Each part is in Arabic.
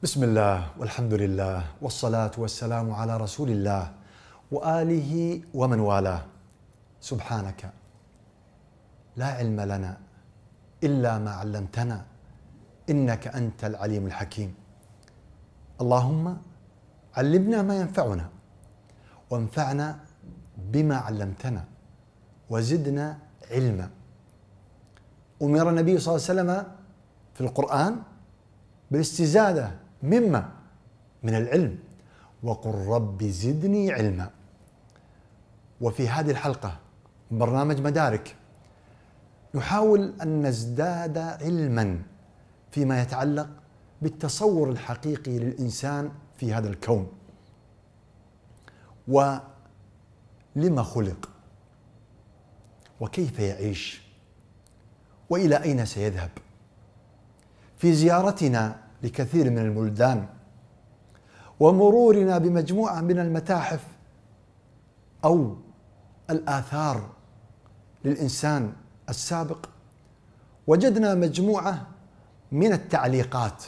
بسم الله والحمد لله والصلاة والسلام على رسول الله وآله ومن والاه سبحانك لا علم لنا إلا ما علمتنا إنك أنت العليم الحكيم اللهم علمنا ما ينفعنا وانفعنا بما علمتنا وزدنا علما أمر النبي صلى الله عليه وسلم في القرآن بالاستزادة مما من العلم وقل رب زدني علما وفي هذه الحلقة من برنامج مدارك نحاول أن نزداد علما فيما يتعلق بالتصور الحقيقي للإنسان في هذا الكون ولما خلق وكيف يعيش والى اين سيذهب في زيارتنا لكثير من البلدان ومرورنا بمجموعه من المتاحف او الاثار للانسان السابق وجدنا مجموعه من التعليقات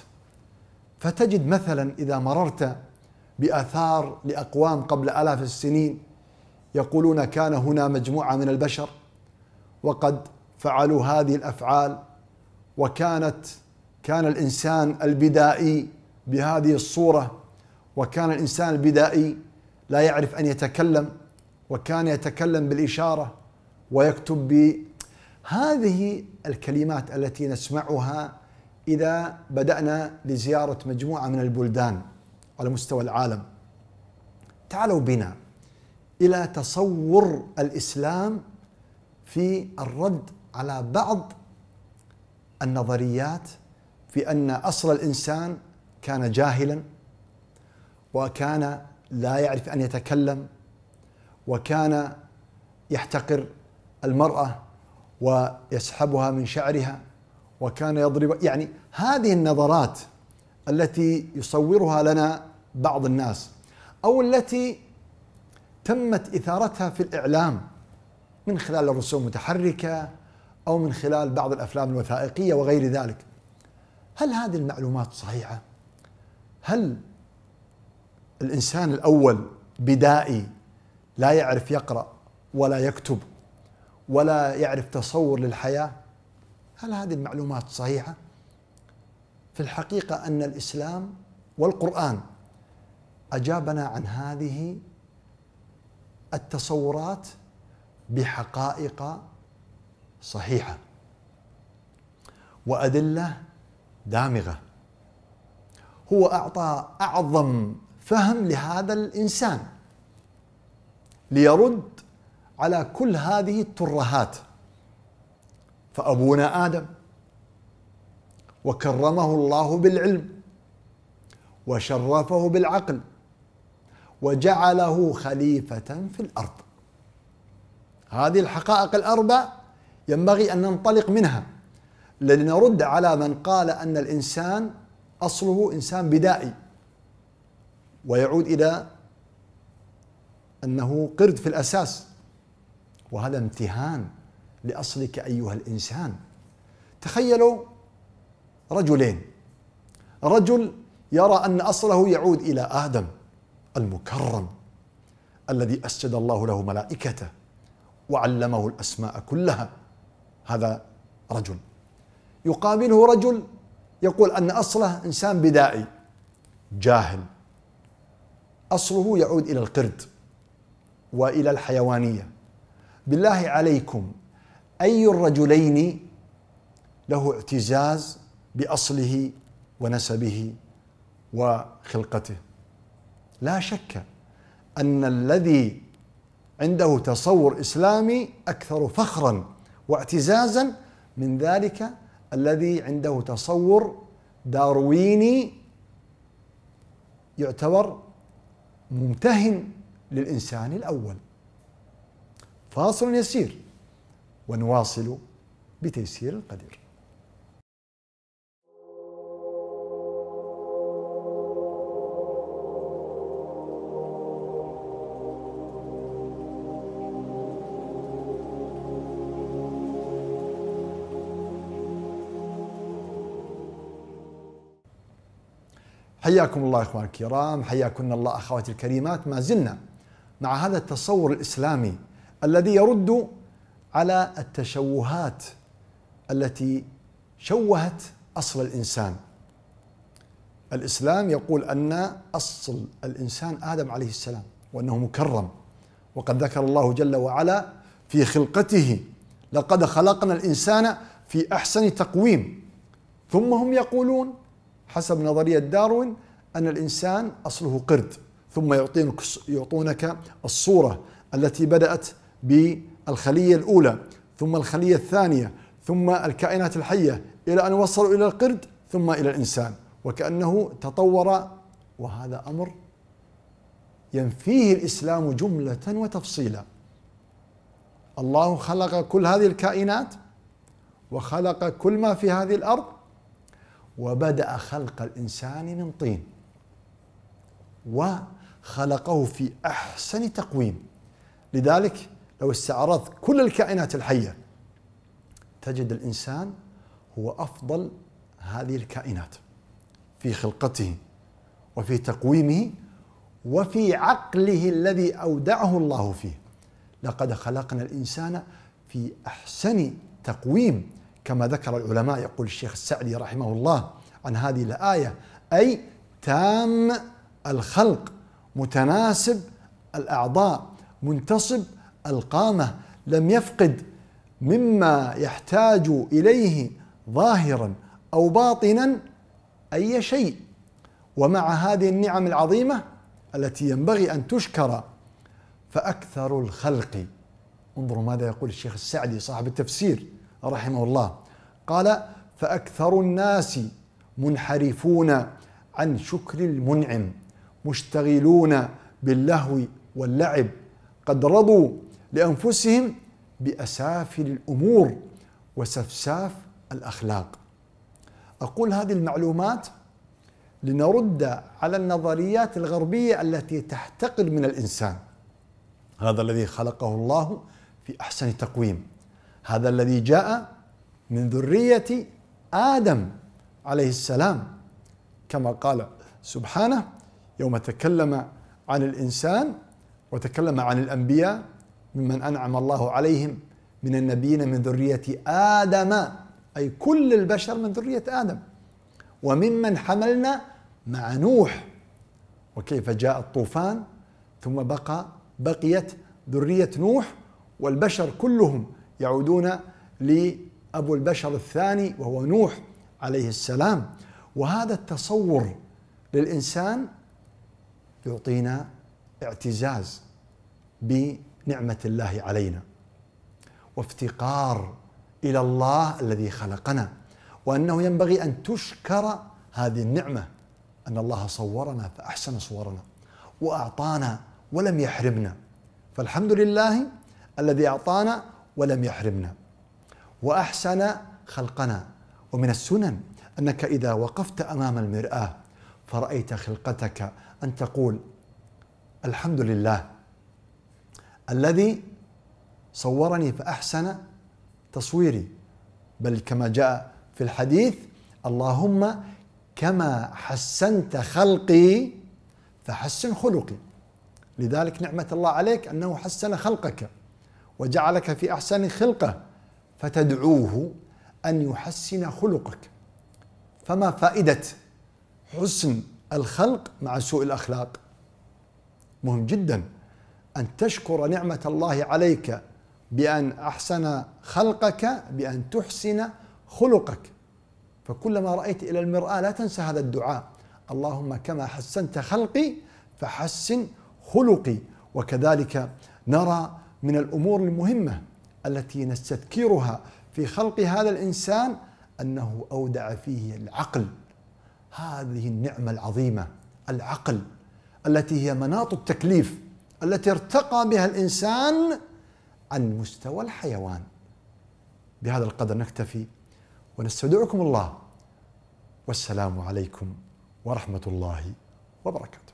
فتجد مثلا اذا مررت باثار لاقوام قبل الاف السنين يقولون كان هنا مجموعه من البشر وقد فعلوا هذه الافعال وكانت كان الانسان البدائي بهذه الصوره وكان الانسان البدائي لا يعرف ان يتكلم وكان يتكلم بالاشاره ويكتب ب هذه الكلمات التي نسمعها اذا بدانا لزياره مجموعه من البلدان على مستوى العالم تعالوا بنا الى تصور الاسلام في الرد على بعض النظريات في ان اصل الانسان كان جاهلا وكان لا يعرف ان يتكلم وكان يحتقر المراه ويسحبها من شعرها وكان يضرب يعني هذه النظرات التي يصورها لنا بعض الناس او التي تمت اثارتها في الاعلام من خلال الرسوم المتحركه او من خلال بعض الافلام الوثائقيه وغير ذلك هل هذه المعلومات صحيحه هل الانسان الاول بدائي لا يعرف يقرا ولا يكتب ولا يعرف تصور للحياه هل هذه المعلومات صحيحه في الحقيقه ان الاسلام والقران اجابنا عن هذه التصورات بحقائق صحيحه وادله دامغه هو اعطى اعظم فهم لهذا الانسان ليرد على كل هذه الترهات فابونا ادم وكرمه الله بالعلم وشرفه بالعقل وجعله خليفه في الارض هذه الحقائق الاربع ينبغي ان ننطلق منها لنرد على من قال أن الإنسان أصله إنسان بدائي ويعود إلى أنه قرد في الأساس وهذا امتهان لأصلك أيها الإنسان تخيلوا رجلين رجل يرى أن أصله يعود إلى آدم المكرم الذي أسجد الله له ملائكته وعلمه الأسماء كلها هذا رجل يقابله رجل يقول أن أصله إنسان بدائي جاهل أصله يعود إلى القرد وإلى الحيوانية بالله عليكم أي الرجلين له اعتزاز بأصله ونسبه وخلقته لا شك أن الذي عنده تصور إسلامي أكثر فخرا واعتزازا من ذلك الذي عنده تصور دارويني يعتبر ممتهن للإنسان الأول فاصل يسير ونواصل بتيسير القدير حياكم الله اخوان الكرام حياكم الله اخواتي الكريمات ما زلنا مع هذا التصور الاسلامي الذي يرد على التشوهات التي شوهت اصل الانسان الاسلام يقول ان اصل الانسان ادم عليه السلام وانه مكرم وقد ذكر الله جل وعلا في خلقته لقد خلقنا الانسان في احسن تقويم ثم هم يقولون حسب نظرية داروين أن الإنسان أصله قرد ثم يعطينك يعطونك الصورة التي بدأت بالخلية الأولى ثم الخلية الثانية ثم الكائنات الحية إلى أن وصلوا إلى القرد ثم إلى الإنسان وكأنه تطور وهذا أمر ينفيه الإسلام جملة وتفصيلا الله خلق كل هذه الكائنات وخلق كل ما في هذه الأرض وبدأ خلق الإنسان من طين وخلقه في أحسن تقويم لذلك لو استعرضت كل الكائنات الحية تجد الإنسان هو أفضل هذه الكائنات في خلقته وفي تقويمه وفي عقله الذي أودعه الله فيه لقد خلقنا الإنسان في أحسن تقويم كما ذكر العلماء يقول الشيخ السعدي رحمه الله عن هذه الآية أي تام الخلق متناسب الأعضاء منتصب القامة لم يفقد مما يحتاج إليه ظاهرا أو باطنا أي شيء ومع هذه النعم العظيمة التي ينبغي أن تشكر فأكثر الخلق انظروا ماذا يقول الشيخ السعدي صاحب التفسير رحمه الله قال فأكثر الناس منحرفون عن شكر المنعم مشتغلون باللهو واللعب قد رضوا لأنفسهم بأسافل الأمور وسفساف الأخلاق أقول هذه المعلومات لنرد على النظريات الغربية التي تحتقر من الإنسان هذا الذي خلقه الله في أحسن تقويم هذا الذي جاء من ذرية آدم عليه السلام كما قال سبحانه يوم تكلم عن الإنسان وتكلم عن الأنبياء ممن أنعم الله عليهم من النبيين من ذرية آدم أي كل البشر من ذرية آدم وممن حملنا مع نوح وكيف جاء الطوفان ثم بقى بقيت ذرية نوح والبشر كلهم يعودون لأبو البشر الثاني وهو نوح عليه السلام وهذا التصور للإنسان يعطينا اعتزاز بنعمة الله علينا وافتقار إلى الله الذي خلقنا وأنه ينبغي أن تشكر هذه النعمة أن الله صورنا فأحسن صورنا وأعطانا ولم يحرمنا فالحمد لله الذي أعطانا ولم يحرمنا وأحسن خلقنا ومن السنن أنك إذا وقفت أمام المرآة فرأيت خلقتك أن تقول الحمد لله الذي صورني فأحسن تصويري بل كما جاء في الحديث اللهم كما حسنت خلقي فحسن خلقي لذلك نعمة الله عليك أنه حسن خلقك وجعلك في أحسن خلقه فتدعوه أن يحسن خلقك فما فائدة حسن الخلق مع سوء الأخلاق مهم جدا أن تشكر نعمة الله عليك بأن أحسن خلقك بأن تحسن خلقك فكلما رأيت إلى المرآة لا تنسى هذا الدعاء اللهم كما حسنت خلقي فحسن خلقي وكذلك نرى من الامور المهمه التي نستذكرها في خلق هذا الانسان انه اودع فيه العقل هذه النعمه العظيمه العقل التي هي مناط التكليف التي ارتقى بها الانسان عن مستوى الحيوان بهذا القدر نكتفي ونستودعكم الله والسلام عليكم ورحمه الله وبركاته